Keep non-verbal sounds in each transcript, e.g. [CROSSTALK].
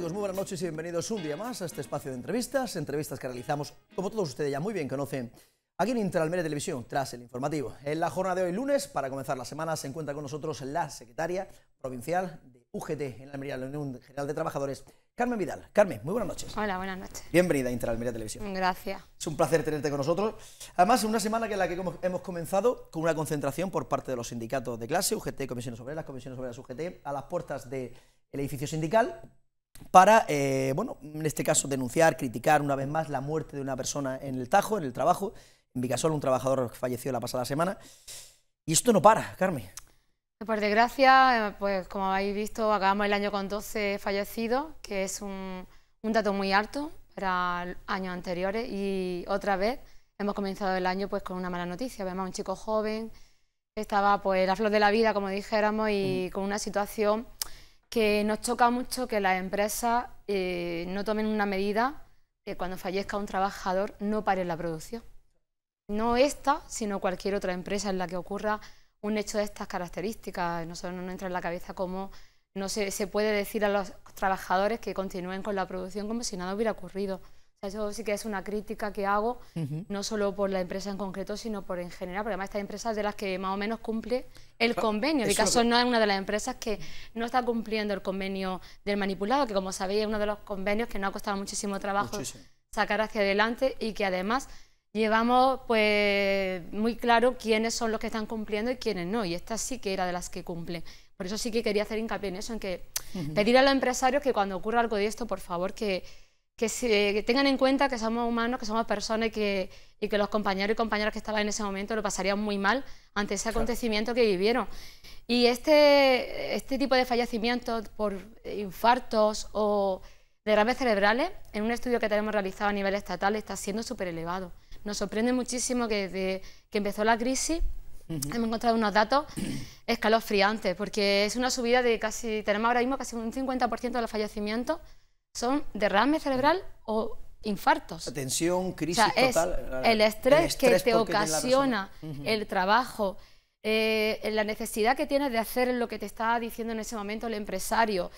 Muy buenas noches y bienvenidos un día más a este espacio de entrevistas, entrevistas que realizamos, como todos ustedes ya muy bien conocen, aquí en Interalmeria Televisión, tras el informativo. En la jornada de hoy lunes, para comenzar la semana, se encuentra con nosotros la secretaria provincial de UGT en la Unión General de Trabajadores, Carmen Vidal. Carmen, muy buenas noches. Hola, buenas noches. Bienvenida a Interalmeria Televisión. Gracias. Es un placer tenerte con nosotros. Además, una semana que en la que hemos comenzado con una concentración por parte de los sindicatos de clase, UGT, Comisiones Obreras, Comisiones Obreras UGT, a las puertas del edificio sindical, para, eh, bueno, en este caso denunciar, criticar una vez más la muerte de una persona en el Tajo, en el trabajo, en era un trabajador que falleció la pasada semana. Y esto no para, Carmen. Por desgracia, eh, pues como habéis visto, acabamos el año con 12 fallecidos, que es un, un dato muy alto para años anteriores y otra vez hemos comenzado el año pues con una mala noticia. Vemos un chico joven, estaba pues a flor de la vida, como dijéramos, y mm. con una situación que nos choca mucho que las empresas eh, no tomen una medida que cuando fallezca un trabajador no pare la producción. No esta, sino cualquier otra empresa en la que ocurra un hecho de estas características. Nosotros no nos entra en la cabeza cómo no se, se puede decir a los trabajadores que continúen con la producción como si nada hubiera ocurrido eso sí que es una crítica que hago, no solo por la empresa en concreto, sino por en general, porque además esta empresas es de las que más o menos cumple el ah, convenio. mi caso no es una de las empresas que no está cumpliendo el convenio del manipulado, que como sabéis es uno de los convenios que nos ha costado muchísimo trabajo sacar hacia adelante y que además llevamos pues muy claro quiénes son los que están cumpliendo y quiénes no, y esta sí que era de las que cumple. Por eso sí que quería hacer hincapié en eso, en que pedir a los empresarios que cuando ocurra algo de esto, por favor, que que, tengan en cuenta que somos humanos, que somos personas y que, los compañeros y compañeras que estaban en ese momento lo pasarían muy mal ante ese acontecimiento que vivieron. Y este, este tipo de fallecimientos por infartos o de graves cerebrales, en un estudio que tenemos realizado a nivel estatal, está siendo súper elevado. Nos sorprende muchísimo que desde que empezó la crisis hemos encontrado unos datos escalofriantes, porque es una subida de casi, tenemos ahora mismo casi un 50% de los fallecimientos son derrame cerebral o infartos. ...atención, crisis total. Es eh, el, estrés que te ocasiona el trabajo, eh, la necesidad que tienes de hacer lo que te está diciendo en ese momento el empresario,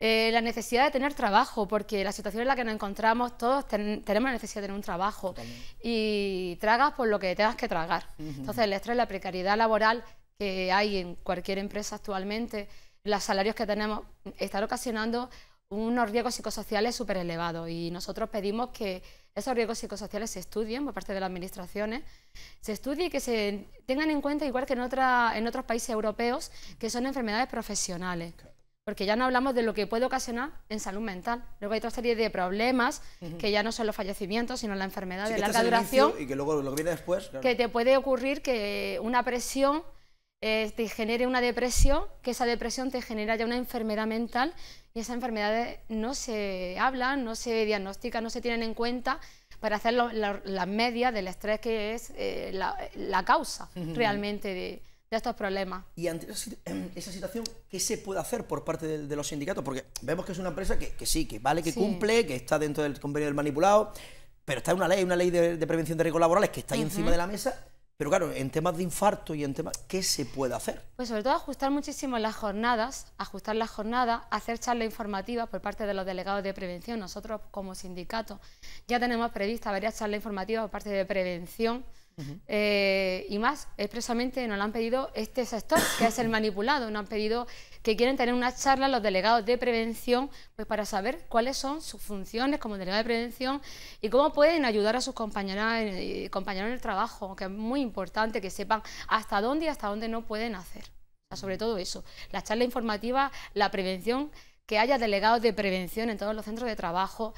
eh, la necesidad de tener trabajo, porque la situación en la que nos encontramos todos tenemos la necesidad de tener un trabajo y tragas por lo que tengas que tragar. Entonces el estrés, la precariedad laboral que hay en cualquier empresa actualmente, los salarios que tenemos, están ocasionando unos riesgos psicosociales súper elevados y nosotros pedimos que esos riesgos psicosociales se estudien por parte de las administraciones, se estudie y que se tengan en cuenta, igual que en, otra, en otros países europeos, que son enfermedades profesionales. Porque ya no hablamos de lo que puede ocasionar en salud mental. Luego hay otra serie de problemas que ya no son los fallecimientos, sino la enfermedad de larga duración. Y que luego lo que después. Que te puede ocurrir que una presión eh, te genere una depresión, que esa depresión te genera ya una enfermedad mental y esas enfermedades no se hablan, no se diagnostican, no se tienen en cuenta para hacer las medias del estrés que es eh, la, causa realmente de, estos problemas. Y ante em, esa situación, ¿qué se puede hacer por parte de, los sindicatos? Porque vemos que es una empresa que, sí, que vale, que cumple, que está dentro del convenio del manipulado, pero está una ley, una ley de, prevención de riesgos laborales que está ahí encima de la mesa pero claro, en temas de infarto y en temas... ¿Qué se puede hacer? Pues sobre todo ajustar muchísimo las jornadas, ajustar las jornadas, hacer charlas informativas por parte de los delegados de prevención. Nosotros como sindicato ya tenemos prevista varias charlas informativas por parte de prevención eh, y más, expresamente nos lo han pedido este sector, que es el manipulado. Nos han pedido que quieren tener una charla los delegados de prevención pues para saber cuáles son sus funciones como delegado de prevención y cómo pueden ayudar a sus compañeras eh, compañeros en el trabajo, que es muy importante que sepan hasta dónde y hasta dónde no pueden hacer. sobre todo eso, la charla informativa, la prevención, que haya delegados de prevención en todos los centros de trabajo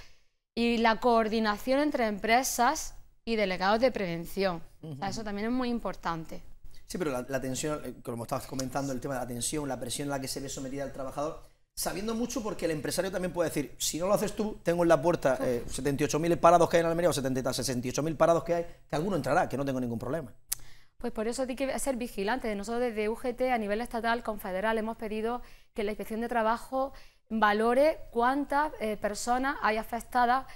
y la coordinación entre empresas y delegados de prevención. eso también es muy importante. Sí, pero la, tensión, eh, como estabas comentando, el tema de la tensión, la presión a la que se ve sometida el trabajador, sabiendo mucho porque el empresario también puede decir, si no lo haces tú, tengo en la puerta 78.000 eh, parados que hay en Almería o 68.000 parados que hay, que alguno entrará, que no tengo ningún problema. Pues por eso hay que ser vigilantes. Nosotros desde UGT a nivel estatal, confederal, hemos pedido que la inspección de trabajo valore cuántas eh, personas hay afectadas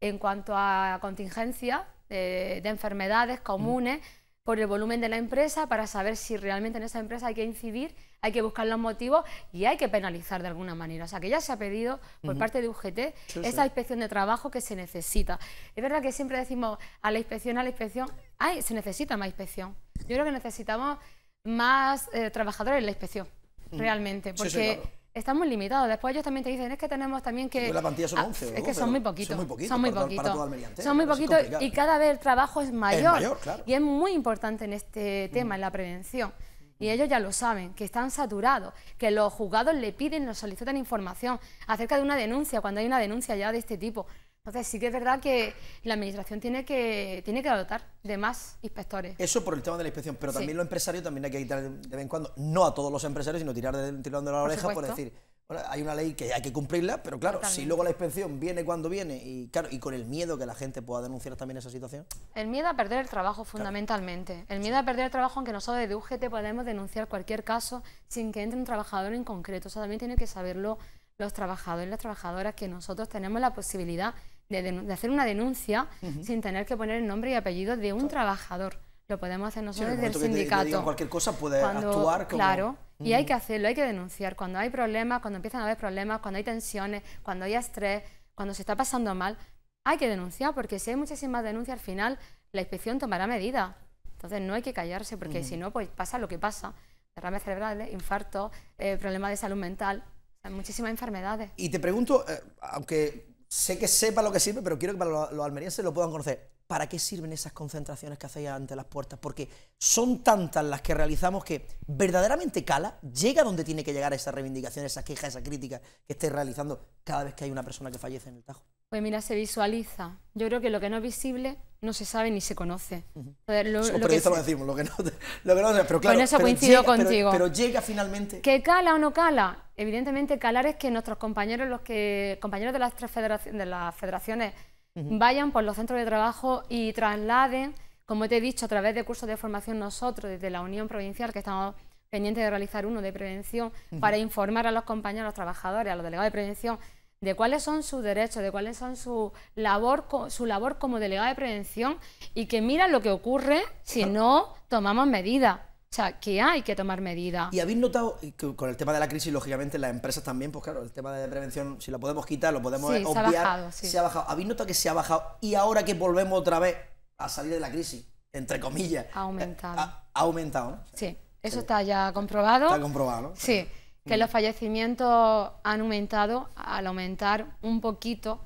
en cuanto a contingencia eh, de, enfermedades comunes mm. por el volumen de la empresa para saber si realmente en esa empresa hay que incidir, hay que buscar los motivos y hay que penalizar de alguna manera. O sea, que ya se ha pedido por parte de UGT esa inspección de trabajo que se necesita. Es verdad que siempre decimos a la inspección, a la inspección, ay, se necesita más inspección. Yo creo que necesitamos más eh, trabajadores en la inspección, mm. realmente, porque... Sí, estamos limitados. Después ellos también te dicen, es que tenemos también que... Pues la pantalla son 11, ah, Es que son muy poquitos. Son muy poquitos. Son muy poquitos y cada vez el trabajo es mayor. Y es muy importante en este mm. tema, en la prevención. Y ellos ya lo saben, que están saturados, que los juzgados le piden, nos solicitan información acerca de una denuncia, cuando hay una denuncia ya de este tipo. Entonces sí que es verdad que la administración tiene que, tiene que dotar de más inspectores. Eso por el tema de la inspección, pero también los empresarios también hay que quitar de vez en cuando, no a todos los empresarios, sino tirar de, tirando de la oreja por, decir, bueno, hay una ley que hay que cumplirla, pero claro, si luego la inspección viene cuando viene y claro, y con el miedo que la gente pueda denunciar también esa situación. El miedo a perder el trabajo fundamentalmente. El miedo a perder el trabajo, aunque nosotros desde UGT podemos denunciar cualquier caso sin que entre un trabajador en concreto. O sea, también tiene que saberlo los trabajadores y las trabajadoras que nosotros tenemos la posibilidad de, hacer una denuncia sin tener que poner el nombre y apellido de un trabajador. Lo podemos hacer nosotros desde el sindicato. cualquier cosa puede actuar como... Claro, y hay que hacerlo, hay que denunciar. Cuando hay problemas, cuando empiezan a haber problemas, cuando hay tensiones, cuando hay estrés, cuando se está pasando mal, hay que denunciar, porque si hay muchísimas denuncias, al final la inspección tomará medida. Entonces no hay que callarse, porque si no, pues pasa lo que pasa. Derrames cerebrales, infarto eh, problemas de salud mental, muchísimas enfermedades. Y te pregunto, eh, aunque sé que sepa lo que sirve, pero quiero que para los, almerienses lo puedan conocer. ¿Para qué sirven esas concentraciones que hacéis ante las puertas? Porque son tantas las que realizamos que verdaderamente cala, llega donde tiene que llegar esa reivindicación, esa queja, esa crítica que esté realizando cada vez que hay una persona que fallece en el Tajo. Pues mira, se visualiza. Yo creo que lo que no es visible no se sabe ni se conoce. lo, que decimos, lo que no, [LAUGHS] lo pero claro. Con eso pero llega, contigo. Pero, llega finalmente. ¿Que cala o no cala? Evidentemente, calar es que nuestros compañeros, los que compañeros de las tres federaciones, de las federaciones vayan por los centros de trabajo y trasladen, como te he dicho, a través de cursos de formación nosotros, desde la Unión Provincial, que estamos pendientes de realizar uno de prevención, para informar a los compañeros, a los trabajadores, a los delegados de prevención de cuáles son sus derechos, de cuáles son su labor, su labor como delegado de prevención y que mira lo que ocurre si ah. no tomamos medidas. O sea, que hay que tomar medidas. Y habéis notado, con el tema de la crisis, lógicamente, las empresas también, pues claro, el tema de prevención, si lo podemos quitar, lo podemos obviar. Se ha, bajado, sí. se ha bajado. ¿Habéis notado que se ha bajado? Y ahora que volvemos otra vez a salir de la crisis, entre comillas. Ha aumentado. Eh, ha, aumentado, ¿no? Sí, eso está ya comprobado. Está comprobado, ¿no? sí que los fallecimientos han aumentado al aumentar un poquito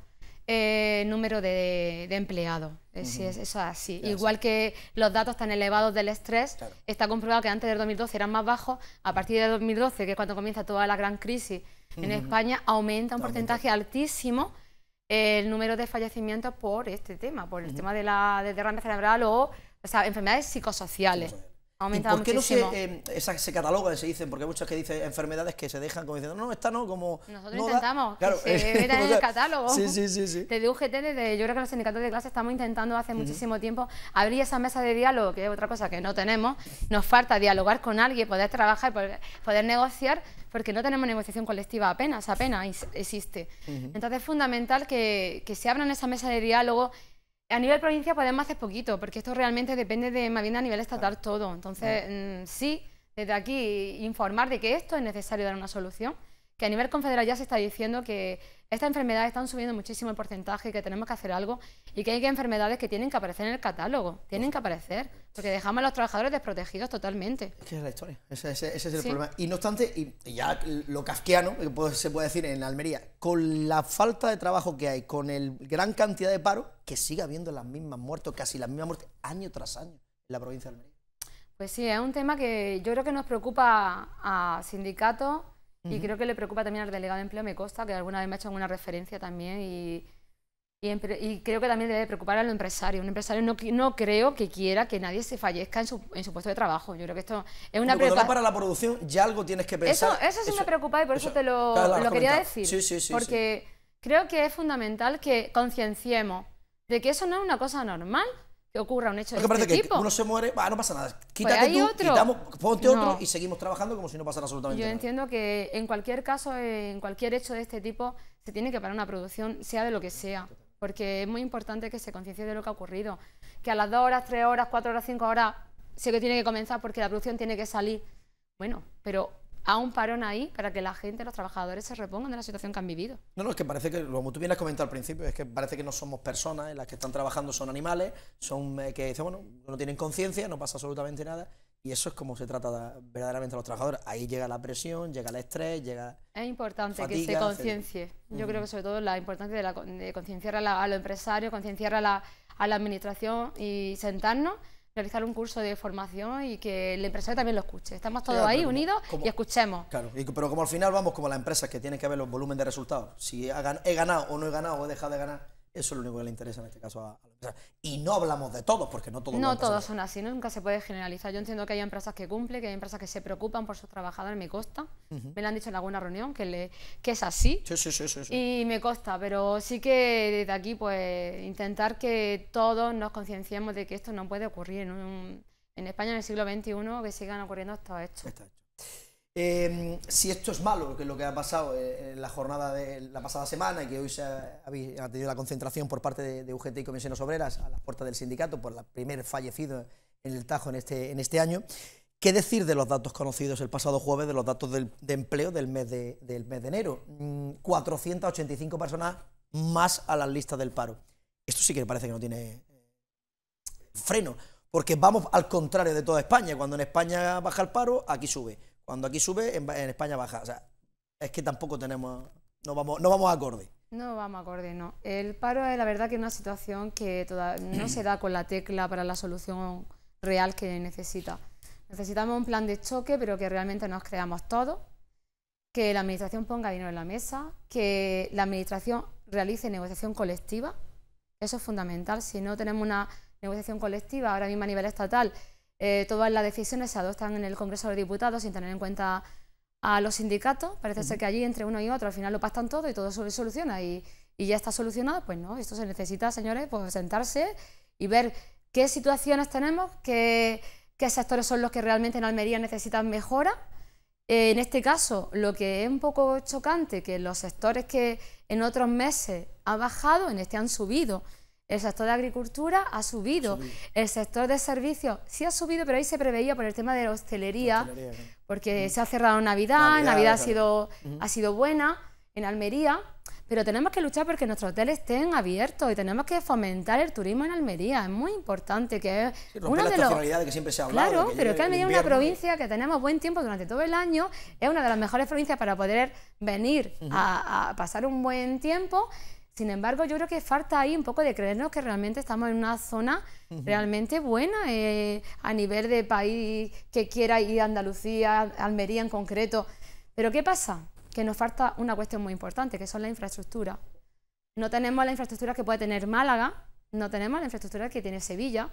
el eh, número de, empleados. Si eso así. Igual que los datos tan elevados del estrés, está comprobado que antes del 2012 eran más bajos, a partir del 2012, que es cuando comienza toda la gran crisis en España, aumenta un porcentaje altísimo eh, el número de fallecimientos por este tema, por el tema de la de derrame cerebral o, o enfermedades psicosociales. ¿Por qué no se, eh, se cataloga, se dicen? Porque hay muchas que dicen enfermedades que se dejan como diciendo, no, esta no, como... Nosotros intentamos se [LAUGHS] en el catálogo. Sí, sí, sí. Desde UGT, desde, yo creo que los sindicatos de clase estamos intentando hace muchísimo tiempo abrir esa mesa de diálogo, que es otra cosa que no tenemos. Nos falta dialogar con alguien, poder trabajar, poder, poder negociar, porque no tenemos negociación colectiva apenas, apenas existe. Entonces es fundamental que, que se abran esa mesa de diálogo, a nivel provincia podemos hacer poquito, porque esto realmente depende de más bien a nivel estatal todo. Entonces, mm, sí, desde aquí informar de que esto es necesario dar una solución que a nivel confederal ya se está diciendo que estas enfermedades están subiendo muchísimo el porcentaje, que tenemos que hacer algo y que hay enfermedades que tienen que aparecer en el catálogo, tienen que aparecer, porque dejamos a los trabajadores desprotegidos totalmente. Esa es la historia, ese, es el problema. Y no obstante, y ya lo casqueano, que se puede decir en Almería, con la falta de trabajo que hay, con el gran cantidad de paro, que sigue habiendo las mismas muertes, casi las mismas muertes, año tras año, en la provincia de Almería. Pues sí, es un tema que yo creo que nos preocupa a sindicatos y creo que le preocupa también al delegado de empleo, me consta, que alguna vez me ha hecho alguna referencia también y, y, creo que también debe preocupar al empresario. Un empresario no, no creo que quiera que nadie se fallezca en su, en su puesto de trabajo. Yo creo que esto es una preocupación. para la producción ya algo tienes que pensar. Eso, eso sí me preocupa y por eso, te lo, quería decir. Porque creo que es fundamental que concienciemos de que eso no es una cosa normal que ocurra un hecho de este tipo. Que uno se muere, no pasa nada. Pues Quítate tú, Quitamos, ponte otro y seguimos trabajando como si no pasara absolutamente nada. Yo entiendo que en cualquier caso, en cualquier hecho de este tipo, se tiene que parar una producción, sea de lo que sea. Porque es muy importante que se conciencie de lo que ha ocurrido. Que a las dos horas, tres horas, cuatro horas, cinco horas, sé que tiene que comenzar porque la producción tiene que salir. Bueno, pero a un parón ahí para que la gente, los trabajadores se repongan de la situación que han vivido. No, no, es que parece que, como tú bien has comentado al principio, es que parece que no somos personas, las que están trabajando son animales, son eh, que que, bueno, no tienen conciencia, no pasa absolutamente nada. Y eso es como se trata verdaderamente a los trabajadores. Ahí llega la presión, llega el estrés, llega. Es importante que se conciencie. Yo creo que, sobre todo, la importancia de, concienciar a, los empresarios, concienciar a la, a la administración y sentarnos realizar un curso de formación y que el empresario también lo escuche. Estamos todos ahí unidos y escuchemos. Claro, pero como al final vamos como las empresas que tienen que ver los volúmenes de resultados. Si he ganado o no he ganado o he dejado de ganar eso es lo único que le interesa en este caso a, la empresa. Y no hablamos de todos, porque no todos son No todos son así, nunca se puede generalizar. Yo entiendo que hay empresas que cumplen, que hay empresas que se preocupan por sus trabajadores, me consta. Me lo han dicho en alguna reunión que, le, que es así. Y me consta, pero sí que desde aquí, pues, intentar que todos nos concienciemos de que esto no puede ocurrir en, en España en el siglo XXI, que sigan ocurriendo estos hechos. Em, si esto es malo, que es lo que ha pasado eh, en la jornada de la pasada semana y que hoy se ha, tenido la concentración por parte de, UGT y Comisiones Obreras a las puertas del sindicato por el primer fallecido en el Tajo en este, en este año, ¿qué decir de los datos conocidos el pasado jueves, de los datos de empleo del mes de, del mes de enero? 485 mm, personas más a las listas del paro. Esto sí que parece que no tiene eh, freno, porque vamos al contrario de toda España. Cuando en España baja el paro, aquí sube cuando aquí sube, en, España baja. O sea, es que tampoco tenemos. No vamos, no vamos a acorde. No vamos a acorde, no. El paro es la verdad que una situación que no se da con la tecla para la solución real que necesita. Necesitamos un plan de choque, pero que realmente nos creamos todo que la Administración ponga dinero en la mesa, que la Administración realice negociación colectiva. Eso es fundamental. Si no tenemos una negociación colectiva ahora mismo a nivel estatal, eh, todas las decisiones se adoptan en el Congreso de los Diputados sin tener en cuenta a los sindicatos. Parece ser que allí entre uno y otro al final lo pactan todo y todo se soluciona y, ya está solucionado. Pues no, esto se necesita, señores, pues sentarse y ver qué situaciones tenemos, qué, sectores son los que realmente en Almería necesitan mejora. Eh, en este caso, lo que es un poco chocante, que los sectores que en otros meses han bajado, en este han subido. El sector de agricultura ha subido. El sector de servicios sí ha subido, pero ahí se preveía por el tema de la hostelería, porque mm. se ha cerrado Navidad, Navidad, ha, sido, ha sido buena en Almería, pero tenemos que luchar porque nuestros hoteles estén abiertos y tenemos que fomentar el turismo en Almería. Es muy importante que sí, una de las de que siempre se ha hablado, claro, pero que Almería es una provincia que tenemos buen tiempo durante todo el año, es una de las mejores provincias para poder venir a, a pasar un buen tiempo sin embargo, yo creo que falta ahí un poco de creernos que realmente estamos en una zona realmente buena eh, a nivel de país que quiera ir a Andalucía, Almería en concreto. Pero ¿qué pasa? Que nos falta una cuestión muy importante, que son la infraestructura. No tenemos la infraestructura que puede tener Málaga, no tenemos la infraestructura que tiene Sevilla.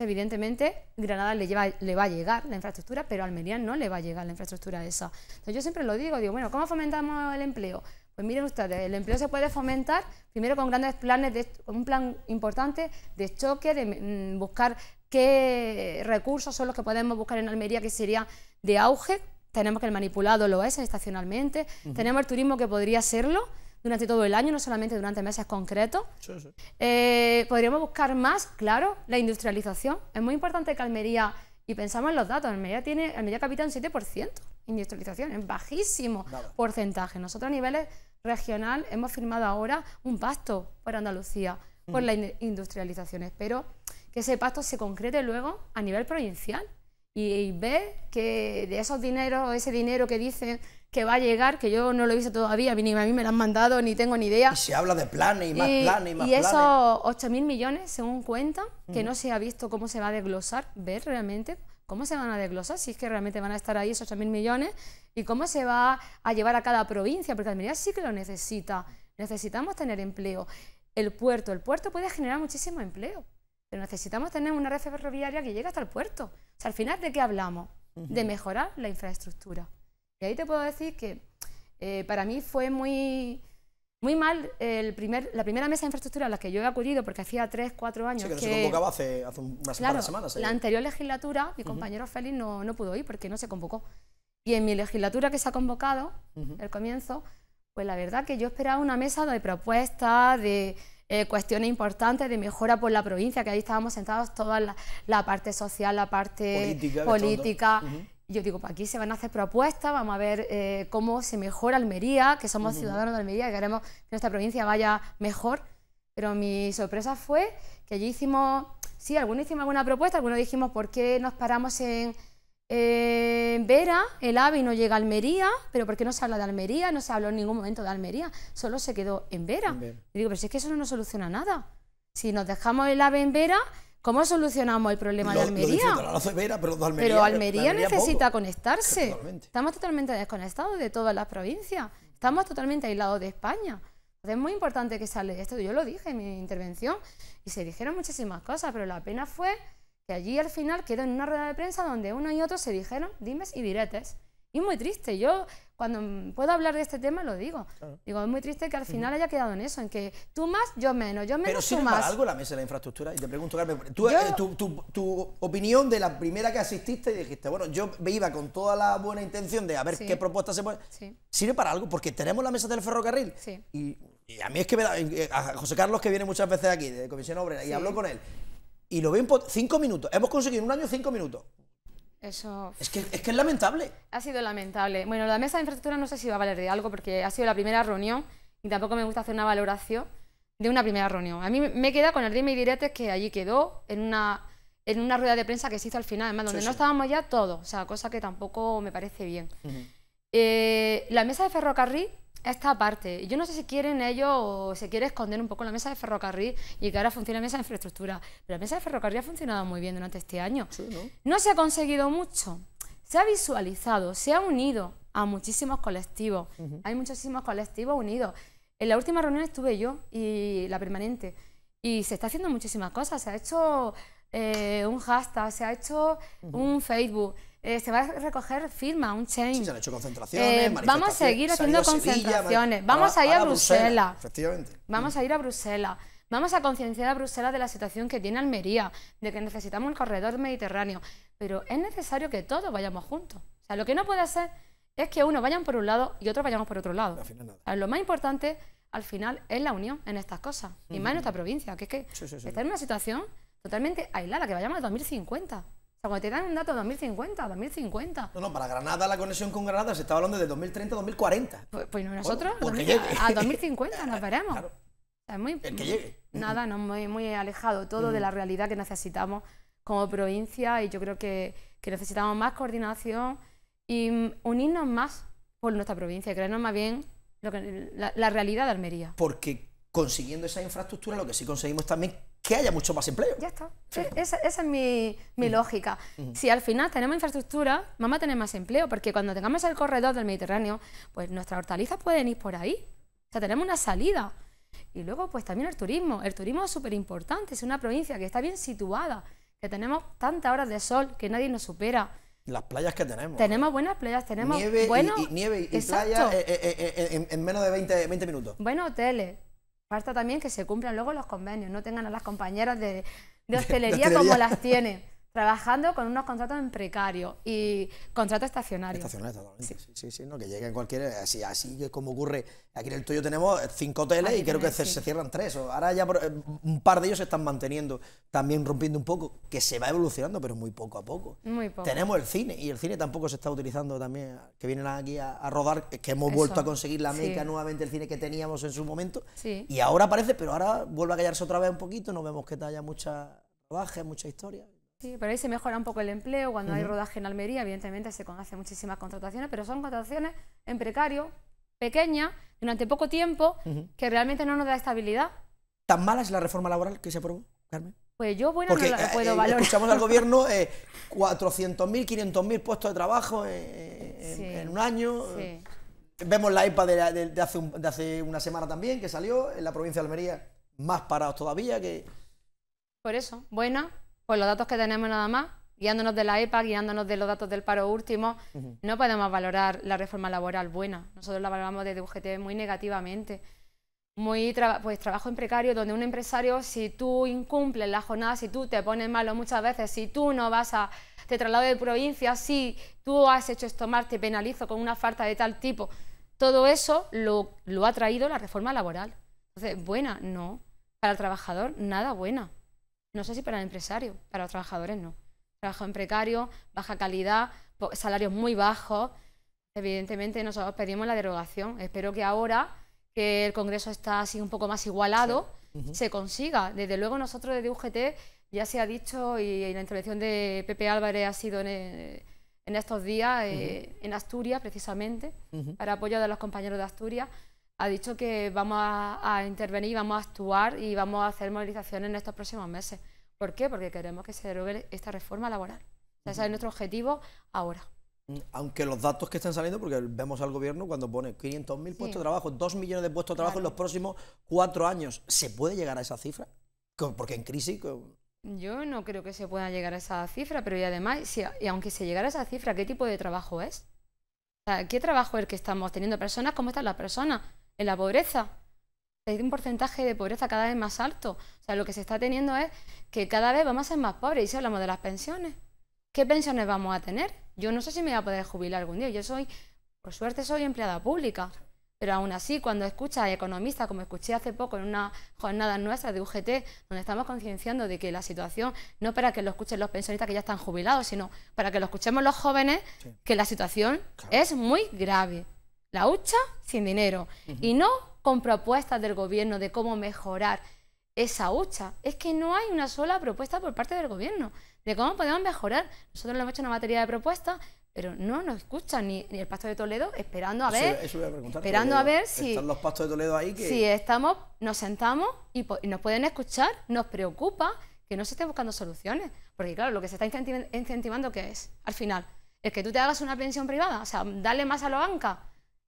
Evidentemente, Granada le, va a llegar la infraestructura, pero a Almería no le va a llegar la infraestructura esa. Entonces, yo siempre lo digo, digo, bueno, ¿cómo fomentamos el empleo? Pues miren ustedes, el empleo se puede fomentar primero con grandes planes, un plan importante de choque, de mm, buscar qué recursos son los que podemos buscar en Almería que sería de auge. Tenemos que el manipulado lo es estacionalmente, tenemos el turismo que podría serlo durante todo el año, no solamente durante meses concretos. Eh, podríamos buscar más, claro, la industrialización. Es muy importante que Almería, y pensamos en los datos, Almería tiene, Almería capita un 7% industrialización, es bajísimo porcentaje. Nosotros a niveles regional, hemos firmado ahora un pacto para Andalucía por mm. la industrialización. Espero que ese pacto se concrete luego a nivel provincial y, ve que de esos dineros, ese dinero que dicen que va a llegar, que yo no lo he visto todavía, ni a mí me lo han mandado, ni tengo ni idea. Y se habla de planes y más planes y más planes. Y esos 8.000 millones, según cuentan, que mm. no se ha visto cómo se va a desglosar, ver realmente ¿Cómo se van a desglosar si es que realmente van a estar ahí esos 8.000 millones? ¿Y cómo se va a llevar a cada provincia? Porque Almería sí que lo necesita. Necesitamos tener empleo. El puerto, el puerto puede generar muchísimo empleo, pero necesitamos tener una red ferroviaria que llegue hasta el puerto. O sea, al final, ¿de qué hablamos? De mejorar la infraestructura. Y ahí te puedo decir que eh, para mí fue muy muy mal, el primer, la primera mesa de infraestructura a la que yo he acudido, porque hacía tres, cuatro años. Sí, que, no se convocaba hace, unas semanas. La eh. anterior legislatura, mi compañero Félix no, pudo ir porque no se convocó. Y en mi legislatura que se ha convocado, el comienzo, pues la verdad que yo esperaba una mesa de propuestas, de eh, cuestiones importantes, de mejora por la provincia, que ahí estábamos sentados toda la, parte social, la parte política yo digo, aquí se van a hacer propuestas, vamos a ver eh, cómo se mejora Almería, que somos ciudadanos de Almería, que queremos que nuestra provincia vaya mejor. Pero mi sorpresa fue que allí hicimos, sí, algunos hicimos alguna propuesta, algunos dijimos por qué nos paramos en, Vera, el AVE no llega a Almería, pero ¿por qué no se habla de Almería? No se habló en ningún momento de Almería, solo se quedó en Vera. En Y digo, pero si es que eso no nos soluciona nada. Si nos dejamos el AVE en Vera, ¿Cómo solucionamos el problema de Almería? pero, Almería, necesita conectarse. Estamos totalmente desconectados de todas las provincias. Estamos totalmente aislados de España. es muy importante que sale esto. Yo lo dije en mi intervención y se dijeron muchísimas cosas, pero la pena fue que allí al final quedó en una rueda de prensa donde uno y otro se dijeron dimes y diretes. Y muy triste. Yo cuando puedo hablar de este tema lo digo. Digo, es muy triste que al final haya quedado en eso, en que tú más, yo menos, yo menos, Pero sirve más. para algo la mesa de la infraestructura. Y te pregunto, Carmen, tú, eh, tu, opinión de la primera que asististe y dijiste, bueno, yo me iba con toda la buena intención de a ver qué propuesta se puede... Sí. ¿Sirve para algo? Porque tenemos la mesa del ferrocarril sí. y, a mí es que eh, eh, A José Carlos, que viene muchas veces aquí, de Comisión Obrera, y hablo con él, y lo veo en cinco minutos. Hemos conseguido en un año cinco minutos. Es que, es que es lamentable. Ha sido lamentable. Bueno, la mesa de infraestructura no sé si va a valer de algo porque ha sido la primera reunión y tampoco me gusta hacer una valoración de una primera reunión. A mí me queda con el dime y diretes que allí quedó en una, en una rueda de prensa que se hizo al final, además, donde no estábamos ya todos, o sea, cosa que tampoco me parece bien. Eh, la mesa de ferrocarril esta parte. Yo no sé si quieren ellos o se quiere esconder un poco la mesa de ferrocarril y que ahora funciona la mesa de infraestructura. Pero la mesa de ferrocarril ha funcionado muy bien durante este año. ¿no? se ha conseguido mucho. Se ha visualizado, se ha unido a muchísimos colectivos. Hay muchísimos colectivos unidos. En la última reunión estuve yo y la permanente. Y se está haciendo muchísimas cosas. Se ha hecho eh, un hashtag, se ha hecho un Facebook. Eh, se va a recoger firma, un change. Sí, eh, Vamos a seguir haciendo concentraciones. vamos a, ir a, Bruselas. Vamos a ir a Bruselas. Vamos a concienciar a Bruselas de la situación que tiene Almería, de que necesitamos un corredor mediterráneo. Pero es necesario que todos vayamos juntos. O sea, lo que no puede ser es que unos vayan por un lado y otros vayamos por otro lado. lo más importante, al final, es la unión en estas cosas. Y más en nuestra provincia, que es que está en una situación totalmente aislada, que vayamos al 2050 cuando te dan un dato 2050, 2050. No, no, para Granada, la conexión con Granada se está hablando de 2030, 2040. Pues, pues nosotros pues a 2050 nos veremos. es muy, El Nada, no, muy, muy alejado todo de la mm. realidad que necesitamos como provincia y yo creo que, necesitamos más coordinación y mm, unirnos más por nuestra provincia, creernos más bien lo que, la realidad de Almería. Porque consiguiendo esa infraestructura lo que sí conseguimos también que haya mucho más empleo. Ya está. E-, esa, es mi, lógica. Si al final tenemos infraestructura, vamos a tener más empleo, porque cuando tengamos el corredor del Mediterráneo, pues nuestras hortalizas pueden ir por ahí. O sea, tenemos una salida. Y luego, pues también el turismo. El turismo es súper importante. Es una provincia que está bien situada, que tenemos tantas horas de sol que nadie nos supera. Las playas que tenemos. Tenemos buenas playas, tenemos nieve y, nieve y, eh, eh, eh, en, menos de 20, 20 minutos. Buenos hoteles, Falta también que se cumplan luego los convenios, no tengan a las compañeras de, de hostelería como las tiene trabajando con unos contratos en precario y contratos estacionarios. Estacionarios, totalmente. Sí, sí, sí, no, que lleguen cualquier. Así, así es como ocurre. Aquí en el tuyo tenemos cinco hoteles y creo que se cierran tres. Ahora ya eh, un par de ellos se están manteniendo, también rompiendo un poco, que se va evolucionando, pero muy poco a poco. Muy poco. Tenemos el cine y el cine tampoco se está utilizando también, que vienen aquí a, rodar, que hemos vuelto a conseguir la meca nuevamente, el cine que teníamos en su momento. Y ahora aparece, pero ahora vuelve a callarse otra vez un poquito, no vemos que haya mucha rodaje, mucha historia. Sí, pero ahí se mejora un poco el empleo. Cuando hay rodaje en Almería, evidentemente se hace muchísimas contrataciones, pero son contrataciones en precario, pequeñas, durante poco tiempo, que realmente no nos da estabilidad. ¿Tan mala es la reforma laboral que se aprobó, Carmen? Pues yo, bueno, no la eh, puedo eh, Escuchamos al [LAUGHS] gobierno eh, 400.000, 500.000 puestos de trabajo en, un año. Vemos la IPA de, hace de, hace una semana también, que salió en la provincia de Almería, más parados todavía. que... Por eso, buena, pues los datos que tenemos nada más, guiándonos de la EPA, guiándonos de los datos del paro último, no podemos valorar la reforma laboral buena. Nosotros la valoramos desde UGT muy negativamente. Muy pues trabajo en precario, donde un empresario, si tú incumples la jornada, si tú te pones malo muchas veces, si tú no vas a, te traslado de provincia, si tú has hecho esto mal, te penalizo con una falta de tal tipo. Todo eso lo, lo ha traído la reforma laboral. Entonces, buena, no. Para el trabajador, nada buena. No sé si para el empresario, para los trabajadores no. Trabajo en precario, baja calidad, salarios muy bajos. Evidentemente nosotros pedimos la derogación. Espero que ahora que el Congreso está así un poco más igualado, se consiga. Desde luego nosotros desde UGT ya se ha dicho y la intervención de Pepe Álvarez ha sido en, estos días, eh, en Asturias precisamente, para apoyar a los compañeros de Asturias ha dicho que vamos a, intervenir vamos a actuar y vamos a hacer movilizaciones en estos próximos meses. ¿Por qué? Porque queremos que se derogue esta reforma laboral. ese es nuestro objetivo ahora. Mm, aunque los datos que están saliendo, porque vemos al gobierno cuando pone 500.000 puestos de trabajo, 2 millones de puestos de trabajo en los próximos cuatro años, ¿se puede llegar a esa cifra? Porque en crisis... Yo no creo que se pueda llegar a esa cifra, pero y además, y aunque se llegara a esa cifra, ¿qué tipo de trabajo es? ¿Qué trabajo es el que estamos teniendo? ¿Personas? ¿Cómo están las personas? en la pobreza. Hay un porcentaje de pobreza cada vez más alto. O sea, lo que se está teniendo es que cada vez vamos a ser más pobres. Y si hablamos de las pensiones, ¿qué pensiones vamos a tener? Yo no sé si me voy a poder jubilar algún día. Yo soy, por suerte, soy empleada pública. Pero aún así, cuando escucha a economistas, como escuché hace poco en una jornada nuestra de UGT, donde estamos concienciando de que la situación no para que lo escuchen los pensionistas que ya están jubilados, sino para que lo escuchemos los jóvenes, que la situación es muy grave. La hucha sin dinero y no con propuestas del gobierno de cómo mejorar esa hucha. Es que no hay una sola propuesta por parte del gobierno de cómo podemos mejorar. Nosotros le hemos hecho una materia de propuestas, pero no nos escuchan ni, el Pacto de Toledo, esperando a ver, eso, esperando a ver si si estamos, nos sentamos y, nos pueden escuchar. Nos preocupa que no se estén buscando soluciones, porque claro, lo que se está incentivando, que es, al final, es que tú te hagas una pensión privada, o sea, darle más a la banca.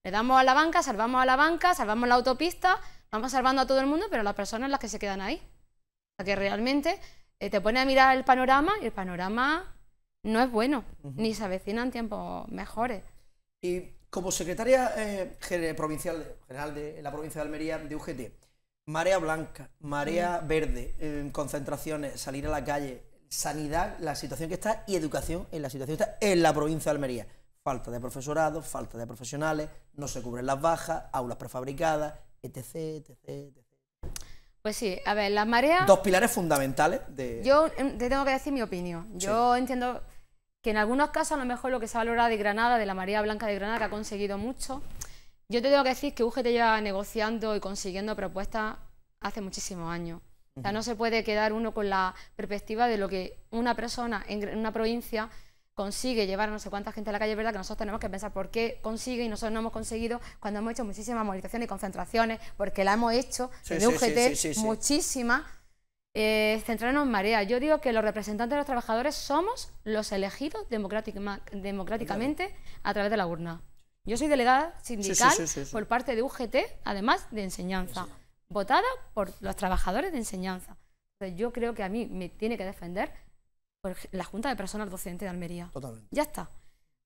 Le damos a la banca, salvamos a la banca, salvamos la autopista, vamos salvando a todo el mundo, pero las personas las que se quedan ahí. O sea que realmente eh, te pone a mirar el panorama y el panorama no es bueno, ni se avecinan tiempos mejores. Y como secretaria eh, provincial, general de la provincia de Almería de UGT, marea blanca, marea verde, concentraciones, salir a la calle, sanidad, la situación que está y educación en la situación que está en la provincia de Almería falta de profesorado, falta de profesionales, no se cubren las bajas, aulas prefabricadas, etc, etc, etc. Pues sí, a ver, las mareas... Dos pilares fundamentales de... Yo em, te tengo que decir mi opinión. Yo entiendo que en algunos casos a lo mejor lo que se ha valorado de Granada, de la marea blanca de Granada, que ha conseguido mucho, yo te tengo que decir que UGT lleva negociando y consiguiendo propuestas hace muchísimos años. O sea, no se puede quedar uno con la perspectiva de lo que una persona en una provincia consigue llevar a no sé cuánta gente a la calle, es verdad que nosotros tenemos que pensar por qué consigue y nosotros no hemos conseguido cuando hemos hecho muchísimas movilizaciones y concentraciones, porque la hemos hecho UGT, muchísima eh, centrarnos en Marea. Yo digo que los representantes de los trabajadores somos los elegidos democráticamente a través de la urna. Yo soy delegada sindical por parte de UGT, además de enseñanza, votada por los trabajadores de enseñanza. Entonces yo creo que a mí me tiene que defender la Junta de Personas Docentes de Almería. Totalmente. Ya está.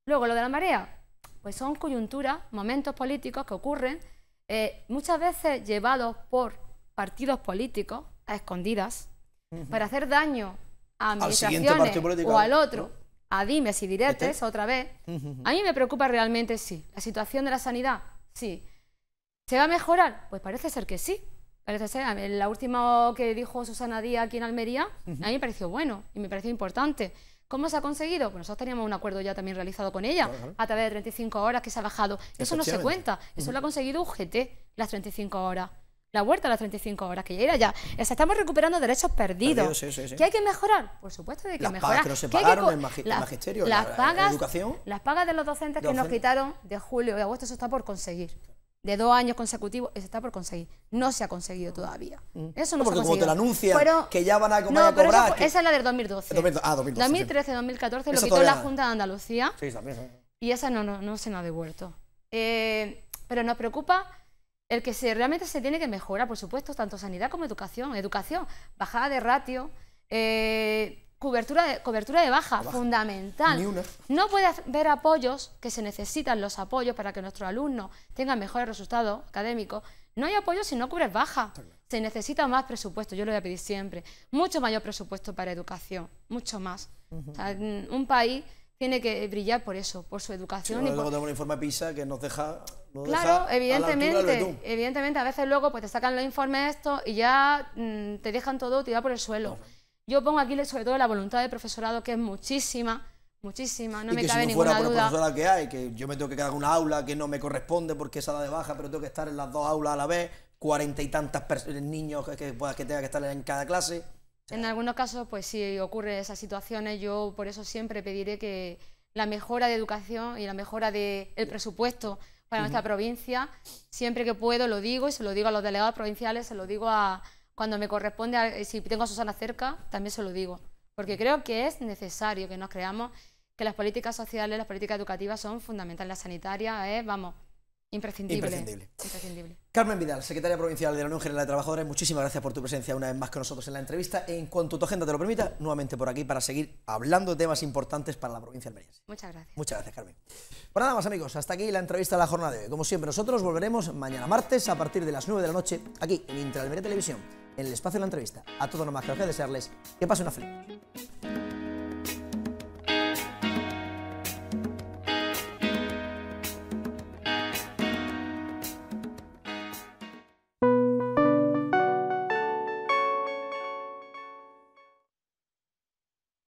Luego, lo de la marea, pues son coyunturas, momentos políticos que ocurren, eh, muchas veces llevados por partidos políticos a escondidas, para hacer daño a administraciones o al otro, a dimes y diretes este. otra vez. A mí me preocupa realmente, sí. La situación de la sanidad, sí. ¿Se va a mejorar? Pues parece ser que sí, parece ser La última que dijo Susana Díaz aquí en Almería, a mí me pareció bueno y me pareció importante. ¿Cómo se ha conseguido? Pues nosotros teníamos un acuerdo ya también realizado con ella, a través de 35 horas que se ha bajado. Eso no se cuenta, eso lo ha conseguido UGT, las 35 horas. La huerta a las 35 horas, que ya era ya. estamos recuperando derechos perdidos. ¿Qué hay que mejorar? Por supuesto que hay que las mejorar. Pagas que magisterio, las pagas, Las pagas de los docentes que nos quitaron de julio y agosto, eso está por conseguir de dos años consecutivos, eso está por conseguir. No se ha conseguido mm. todavía. Mm. Eso no, no porque se como te lo que ya van a, cobrar... esa es la del 2012. ah, 2012 2013, 2014, lo quitó la Junta de Andalucía. Sí, también. ¿eh? Y esa no, no, no se nos ha devuelto. Eh, pero nos preocupa el que se, realmente se tiene que mejorar, por supuesto, tanto sanidad como educación. Educación, bajada de ratio, eh, cobertura de, cobertura de baja, fundamental. No puede haber apoyos, que se necesitan los apoyos para que nuestros alumnos tengan mejores resultados académicos. No hay apoyo si no cubres baja. Se necesita más presupuesto, yo lo voy a pedir siempre. Mucho mayor presupuesto para educación, mucho más. Mm, un país tiene que brillar por eso, por su educación. y luego tenemos un informe PISA que nos deja... claro, evidentemente, evidentemente, a veces luego pues te sacan los informes esto y ya mm, te dejan todo tirado por el suelo. Yo pongo aquí sobre todo la voluntad del profesorado, que es muchísima, muchísima, no y me que cabe si no fuera por La profesora que hay, que yo me tengo que quedar en una aula que no me corresponde porque es la de baja, pero tengo que estar en las dos aulas a la vez, cuarenta y tantas eh, niños que, pues, que tenga que estar en cada clase. En algunos casos, pues si ocurre esas situaciones, yo por eso siempre pediré que la mejora de educación y la mejora del presupuesto para nuestra provincia, siempre que puedo lo digo y se lo digo a los delegados provinciales, se lo digo a, cuando me corresponde, eh, si tengo a Susana cerca, también se lo digo, porque creo que es necesario que nos creamos que las políticas sociales, las políticas educativas son fundamentales, la sanitaria es, vamos, Imprescindible. Imprescindible. Carmen Vidal, secretaria provincial de la Unión General de Trabajadores, muchísimas gracias por tu presencia una vez más con nosotros en la entrevista. En cuanto tu agenda te lo permita, nuevamente por aquí para seguir hablando de temas importantes para la provincia de Almería. Muchas gracias. Muchas gracias, Carmen. Pues nada más, amigos, hasta aquí la entrevista de la jornada de hoy. Como siempre, nosotros volveremos mañana martes a partir de las 9 de la noche aquí en Interalmería Televisión en el espacio de la entrevista. A todos más que desearles que pase una feliz.